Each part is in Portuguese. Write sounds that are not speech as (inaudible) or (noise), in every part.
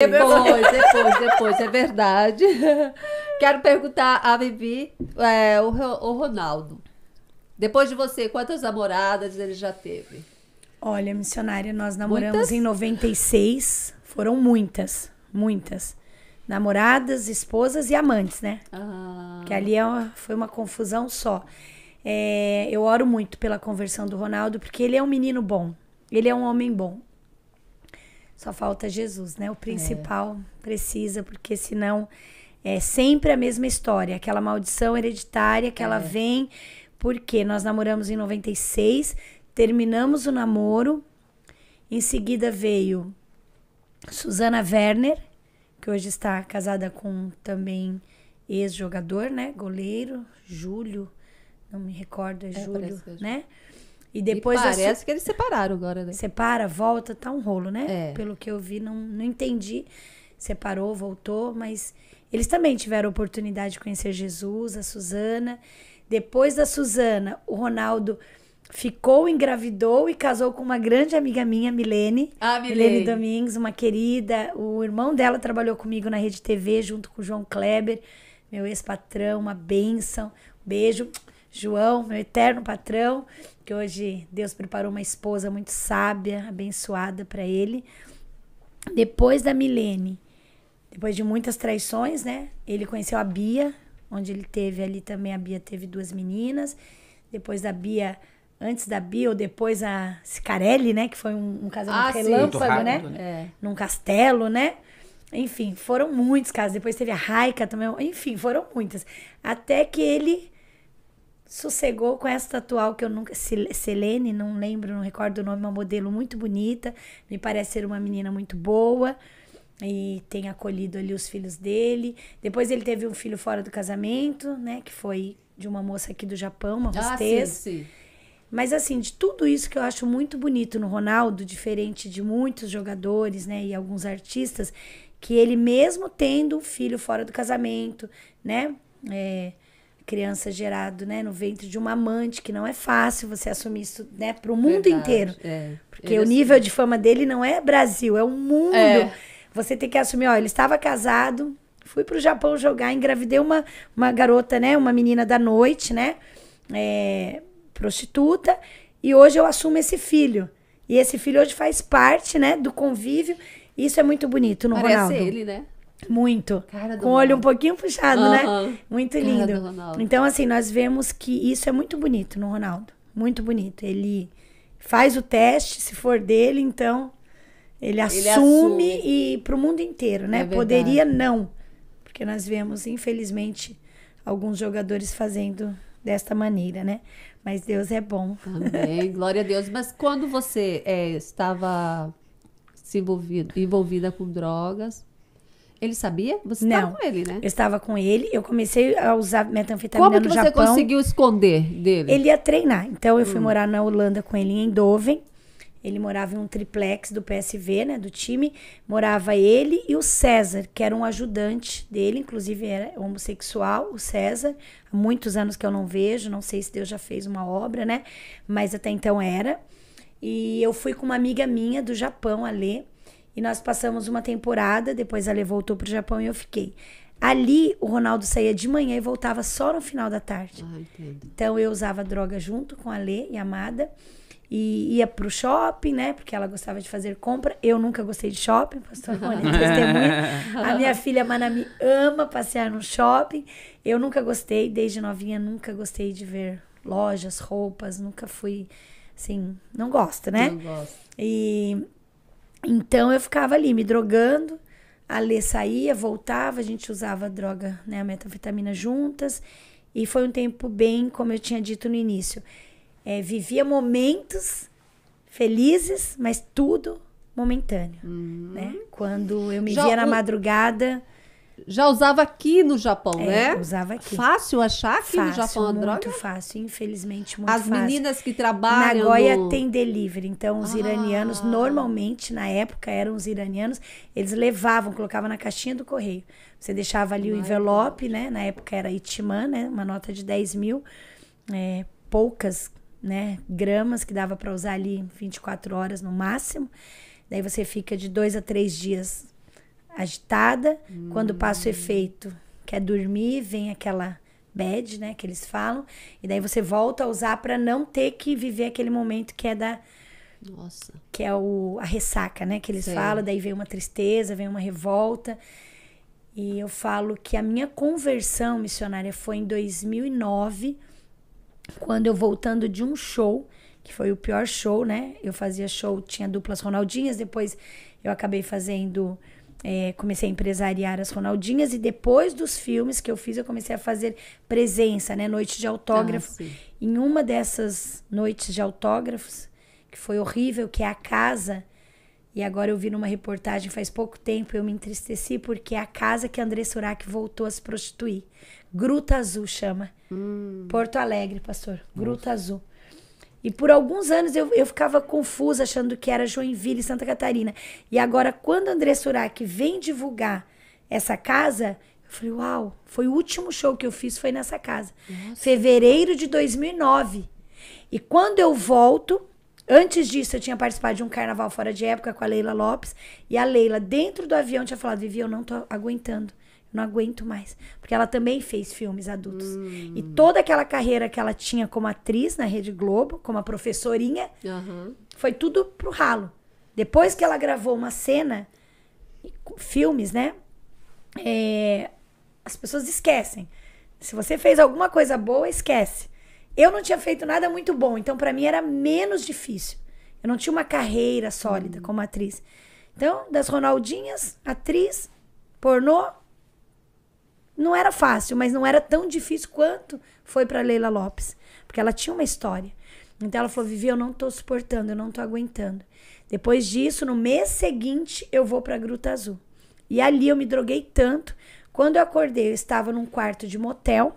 Depois, depois, depois, é verdade. (laughs) Quero perguntar a Vivi, é, o, o, Ronaldo. Depois de você, quantas namoradas ele já teve? Olha, missionária, nós namoramos muitas? em 96. Foram muitas, muitas. Namoradas, esposas e amantes, né? Ah. Que ali é uma, foi uma confusão só. É, eu oro muito pela conversão do Ronaldo, porque ele é um menino bom. Ele é um homem bom. Só falta Jesus, né? O é. principal é. precisa, porque senão é sempre a mesma história, aquela maldição hereditária que é. ela vem, porque nós namoramos em 96, terminamos o namoro, em seguida veio Susana Werner, que hoje está casada com também ex-jogador, né? Goleiro, Júlio, não me recordo, é, é, é Júlio, né? E depois. E parece su... que eles separaram agora, né? Separa, volta, tá um rolo, né? É. Pelo que eu vi, não, não entendi. Separou, voltou, mas eles também tiveram oportunidade de conhecer Jesus, a Suzana. Depois da Suzana, o Ronaldo ficou, engravidou e casou com uma grande amiga minha, Milene. Ah, Milene. Milene Domingues, uma querida. O irmão dela trabalhou comigo na Rede TV junto com o João Kleber, meu ex-patrão, uma benção. Um beijo. João, meu eterno patrão, que hoje Deus preparou uma esposa muito sábia, abençoada para ele. Depois da Milene, depois de muitas traições, né? Ele conheceu a Bia, onde ele teve ali também a Bia teve duas meninas. Depois da Bia, antes da Bia ou depois a Cicarelli, né, que foi um, um casamento ah, relâmpago, né, rápido, né? né? É. Num castelo, né? Enfim, foram muitos casos. Depois teve a Raika também. Enfim, foram muitas. Até que ele sossegou com essa atual que eu nunca. Selene, não lembro, não recordo o nome, uma modelo muito bonita. Me parece ser uma menina muito boa. E tem acolhido ali os filhos dele. Depois ele teve um filho fora do casamento, né? Que foi de uma moça aqui do Japão, uma ah, Sim, sim. Mas assim, de tudo isso que eu acho muito bonito no Ronaldo, diferente de muitos jogadores, né, e alguns artistas, que ele mesmo tendo um filho fora do casamento, né, é, criança gerado, né, no ventre de uma amante, que não é fácil você assumir isso, né, para o mundo Verdade, inteiro. É. Porque ele o nível de fama dele não é Brasil, é o mundo. É. Você tem que assumir, ó, ele estava casado, fui para o Japão jogar, engravidei uma, uma garota, né, uma menina da noite, né, é, prostituta, e hoje eu assumo esse filho. E esse filho hoje faz parte, né, do convívio. Isso é muito bonito no Parece Ronaldo. Parece ele, né? Muito. Cara do Com o olho um pouquinho puxado, uhum. né? Muito lindo. Então, assim, nós vemos que isso é muito bonito no Ronaldo. Muito bonito. Ele faz o teste, se for dele, então ele assume, ele assume. e para o mundo inteiro, né? É Poderia não. Porque nós vemos, infelizmente, alguns jogadores fazendo desta maneira, né? Mas Deus é bom. Amém. (laughs) Glória a Deus. Mas quando você é, estava se envolvido, envolvida com drogas, ele sabia? Você estava com ele, né? Eu estava com ele. Eu comecei a usar metanfetamina no Japão. Como que você conseguiu esconder dele? Ele ia treinar. Então eu fui hum. morar na Holanda com ele em Eindhoven. Ele morava em um triplex do PSV, né, do time. Morava ele e o César, que era um ajudante dele, inclusive era homossexual, o César. Há muitos anos que eu não vejo, não sei se Deus já fez uma obra, né? Mas até então era. E eu fui com uma amiga minha do Japão, a Lê. E nós passamos uma temporada, depois ela voltou pro Japão e eu fiquei. Ali, o Ronaldo saía de manhã e voltava só no final da tarde. Ah, então, eu usava droga junto com a Lê e a Amada. E ia pro shopping, né? Porque ela gostava de fazer compra. Eu nunca gostei de shopping, pastor Rony, (laughs) A minha filha Manami ama passear no shopping. Eu nunca gostei, desde novinha, nunca gostei de ver lojas, roupas. Nunca fui, assim, não gosto, né? Não gosto. E então eu ficava ali me drogando, a Lê saía, voltava, a gente usava a droga, né, a metafetamina juntas. E foi um tempo bem, como eu tinha dito no início. É, vivia momentos felizes, mas tudo momentâneo, hum. né? Quando eu me Já via na o... madrugada, já usava aqui no Japão, é, né? Usava aqui. Fácil achar aqui fácil, no Japão a muito droga? Muito fácil, infelizmente, muito As fácil. meninas que trabalham. Nagoya no... tem delivery, então os ah. iranianos, normalmente, na época eram os iranianos, eles levavam, colocavam na caixinha do correio. Você deixava ali o envelope, né? Na época era Itiman, né? Uma nota de 10 mil, é, poucas né, gramas que dava para usar ali 24 horas no máximo. Daí você fica de dois a três dias agitada. Hum. Quando passa o hum. efeito, quer dormir, vem aquela bad, né, que eles falam, e daí você volta a usar para não ter que viver aquele momento que é da Nossa. que é o a ressaca, né, que eles Sei. falam, daí vem uma tristeza, vem uma revolta. E eu falo que a minha conversão missionária foi em 2009, quando eu voltando de um show, que foi o pior show, né? Eu fazia show, tinha duplas Ronaldinhas, depois eu acabei fazendo é, comecei a empresariar as Ronaldinhas e depois dos filmes que eu fiz, eu comecei a fazer presença, né? Noite de autógrafo. Ah, em uma dessas noites de autógrafos, que foi horrível, que é a casa. E agora eu vi numa reportagem faz pouco tempo, eu me entristeci porque é a casa que André Surak voltou a se prostituir. Gruta Azul chama. Hum. Porto Alegre, pastor. Gruta Nossa. Azul. E por alguns anos eu, eu ficava confusa, achando que era Joinville e Santa Catarina. E agora, quando André Surak vem divulgar essa casa, eu falei, uau, foi o último show que eu fiz, foi nessa casa. Nossa. Fevereiro de 2009. E quando eu volto, antes disso eu tinha participado de um carnaval fora de época com a Leila Lopes. E a Leila, dentro do avião, tinha falado, Vivi, eu não tô aguentando não aguento mais. Porque ela também fez filmes adultos. Hum. E toda aquela carreira que ela tinha como atriz na Rede Globo, como a professorinha, uhum. foi tudo pro ralo. Depois que ela gravou uma cena, filmes, né? É, as pessoas esquecem. Se você fez alguma coisa boa, esquece. Eu não tinha feito nada muito bom, então para mim era menos difícil. Eu não tinha uma carreira sólida hum. como atriz. Então, das Ronaldinhas, atriz, pornô, não era fácil, mas não era tão difícil quanto foi para Leila Lopes, porque ela tinha uma história. Então ela falou: Vivi, eu não tô suportando, eu não tô aguentando. Depois disso, no mês seguinte, eu vou para Gruta Azul. E ali eu me droguei tanto. Quando eu acordei, eu estava num quarto de motel,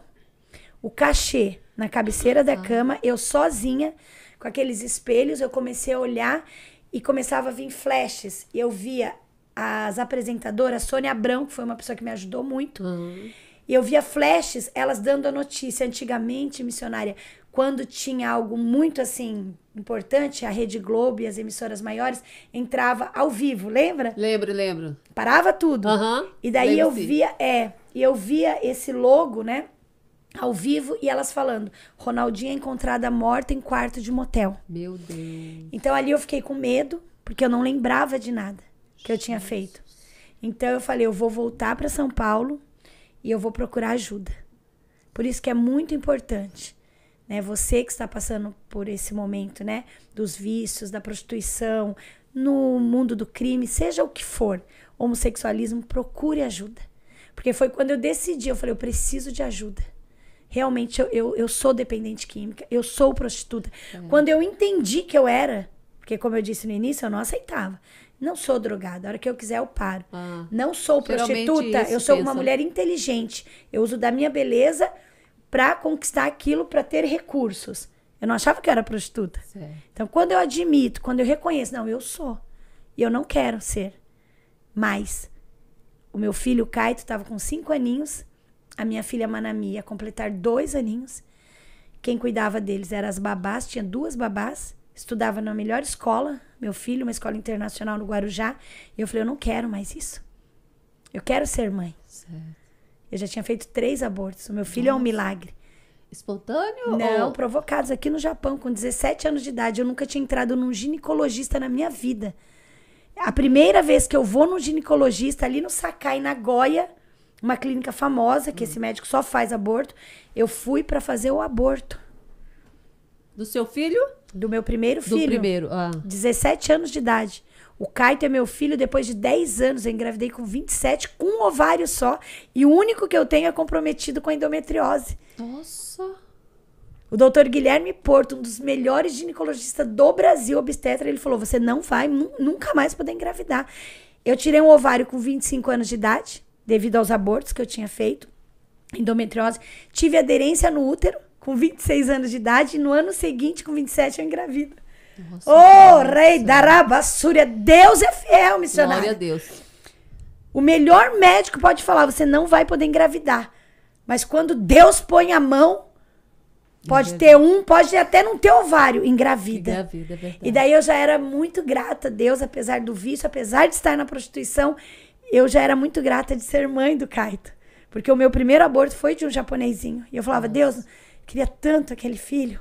o cachê na cabeceira da ah. cama, eu sozinha, com aqueles espelhos, eu comecei a olhar e começava a vir flashes. E eu via as apresentadoras, Sônia Abrão, que foi uma pessoa que me ajudou muito. Uhum. E eu via flashes, elas dando a notícia. Antigamente, missionária, quando tinha algo muito assim importante, a Rede Globo e as emissoras maiores entrava ao vivo, lembra? Lembro, lembro. Parava tudo. Uhum. E daí lembro eu sim. via, é, e eu via esse logo, né? Ao vivo e elas falando: Ronaldinha encontrada morta em quarto de motel. Meu Deus. Então ali eu fiquei com medo, porque eu não lembrava de nada que eu tinha feito. Então eu falei, eu vou voltar para São Paulo e eu vou procurar ajuda. Por isso que é muito importante, né? Você que está passando por esse momento, né, dos vícios, da prostituição, no mundo do crime, seja o que for, homossexualismo, procure ajuda. Porque foi quando eu decidi, eu falei, eu preciso de ajuda. Realmente eu, eu, eu sou dependente química, eu sou prostituta. Hum. Quando eu entendi que eu era, porque como eu disse no início, eu não aceitava. Não sou drogada. A hora que eu quiser, eu paro. Ah, não sou prostituta. eu sou pensa. uma mulher inteligente. Eu uso da minha beleza para conquistar aquilo, para ter recursos. Eu não achava que eu era prostituta. Certo. Então, quando eu admito, quando eu reconheço, não, eu sou. E eu não quero ser. Mas o meu filho, o Caio, estava com cinco aninhos. A minha filha Manami ia completar dois aninhos. Quem cuidava deles eram as babás, tinha duas babás. Estudava na melhor escola, meu filho, uma escola internacional no Guarujá. E eu falei, eu não quero mais isso. Eu quero ser mãe. Certo. Eu já tinha feito três abortos. O meu filho Nossa. é um milagre. Espontâneo? Não, ou... provocados aqui no Japão, com 17 anos de idade. Eu nunca tinha entrado num ginecologista na minha vida. A primeira vez que eu vou num ginecologista, ali no Sakai, na Goya, uma clínica famosa, que hum. esse médico só faz aborto, eu fui para fazer o aborto. Do seu filho? Do meu primeiro filho. Do primeiro, ah. 17 anos de idade. O Caio é meu filho depois de 10 anos. Eu engravidei com 27, com um ovário só. E o único que eu tenho é comprometido com a endometriose. Nossa! O doutor Guilherme Porto, um dos melhores ginecologistas do Brasil, obstetra, ele falou: você não vai nunca mais poder engravidar. Eu tirei um ovário com 25 anos de idade, devido aos abortos que eu tinha feito, endometriose. Tive aderência no útero com 26 anos de idade, e no ano seguinte, com 27, eu engravido. Ô, oh, rei Darabassúria, Deus é fiel, missionário. Glória a Deus. O melhor médico pode falar, você não vai poder engravidar. Mas quando Deus põe a mão, pode ter um, pode até não ter ovário, engravida. engravida é e daí eu já era muito grata a Deus, apesar do vício, apesar de estar na prostituição, eu já era muito grata de ser mãe do Kaito. Porque o meu primeiro aborto foi de um japonesinho. E eu falava, Nossa. Deus Queria tanto aquele filho.